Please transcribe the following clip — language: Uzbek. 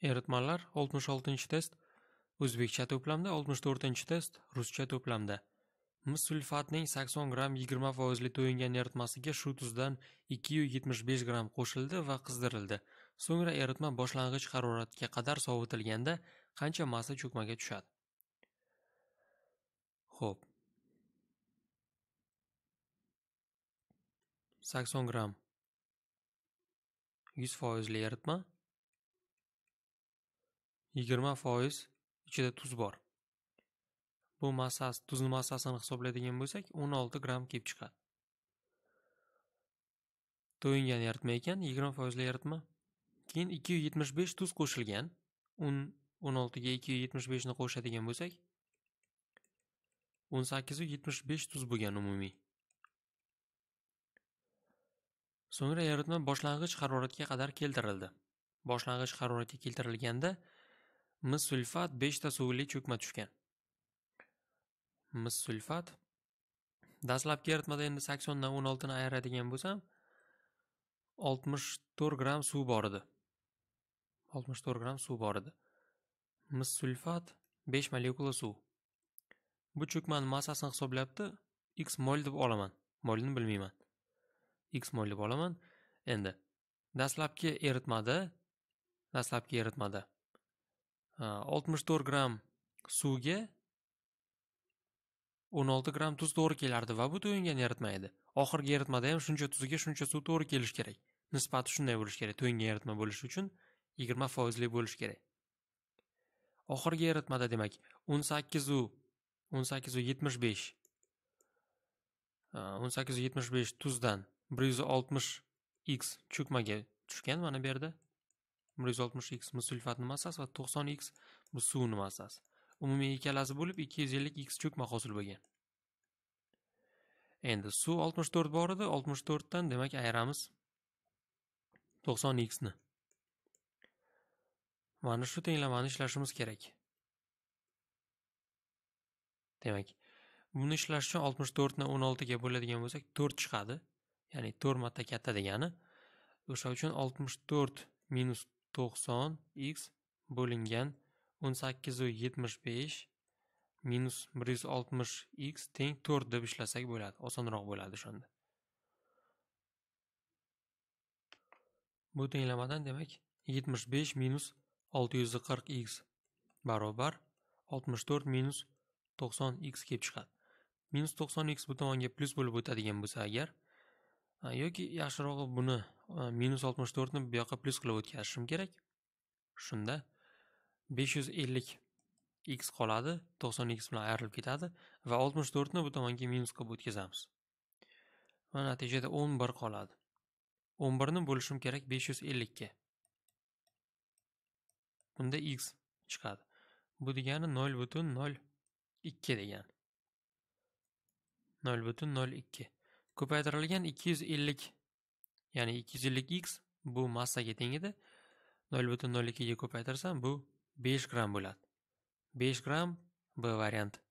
Eritmalar 66-test o'zbekcha to'plamda, 64-test ruscha to'plamda. Mis sulfatning 80 gram 20 foizli to'yingan eritmasiga shu tuzdan 275 gram qo'shildi va qizdirildi. So'ngra eritma boshlang'ich haroratga qadar sovitilganda qancha massa cho'kmaga tushadi? Xo'p. 80 gram 100 foizli eritma yigirma foiz ichida tuz bor bu massasi tuzni massasini hisoblaydigan bo'lsak o'n olti gramm kelib chiqadi to'yingan yaritma ekan yigirma foizli yaritma keyin ikki yuz yetmish besh tuz qo'shilgan o'n o'n oltiga ikki yuz yetmish beshni qo'shadigan bo'lsak o'n sakkiz yuz yetmish besh tuz bo'lgan umumiy so'ngra yaritma boshlang'ich haroratga qadar keltirildi boshlang'ich haroratga keltirilganda mis sulfat beshta suvli cho'kma tushgan mis sulfat dastlabki eritmada endi saksondan o'n oltini ayiradigan bo'lsam oltmish to'rt gramm suv bor edi oltmish to'rt gramm suv bor edi mis sulfat besh molekula suv bu cho'kmani massasini hisoblayapti x mol deb olaman molni bilmayman x mol deb olaman endi dastlabki eritmada dastlabki eritmada 64 gramm suvga 16 gramm tuz to'g'ri kelardi va bu to'yingan eritmaydi oxirgi eritmada ham shuncha tuzga shuncha suv to'g'ri kelishi kerak nisbati shunday bo'lishi kerak to'yingan eritma bo'lishi uchun yigirma foizli bo'lishi kerak oxirgi eritmada demak 18 u 18 u o'n 18 yetmish besh tuzdan 160 x cho'kmaga tushgan mana bu yerda bir yuz oltmish x sulfat nimasasi va to'qson x suv nimasasi umumiy ikkalasi bo'lib ikki yuz ellik x cho'kma hosil bo'lgan endi suv oltmish to'rt bor edi oltmish to'rtdan demak ayiramiz to'qson xni mana shu tenglamani ishlashimiz kerak demak buni ishlash uchun oltmish to'rtni o'n oltiga bo'ladigan bo'lsak to'rt chiqadi ya'ni to'rt marta katta degani o'sha uchun oltmish to'rt minus 90 x bo'lingan 1875 minus 160 x teng 4 deb ishlasak bo'ladi osonroq bo'ladi shunda bu tenglamadan demak 75 minus 640 x barobar 64 minus 90 x kelib chiqadi minus 90 x bu tomonga plus bo'lib o'tadigan bo'lsa agar yoki yaxshirog'i buni minus 64 ni bu yoqqa plus qilib o'tkazishim kerak shunda 550 x qoladi 90 x bilan ayrilib ketadi va 64 ni bu tomonga minus qilib o'tkazamiz Mana natijada 11 qoladi 11 ni bo'lishim kerak 550 ga bunda x chiqadi bu degani 0.02 degan. 0.02 ko'paytirilgan 250 ya'ni 250x bu massaga teng edi 0.02 ga ko'paytirsam bu 5 gramm bo'ladi 5 gramm b varianti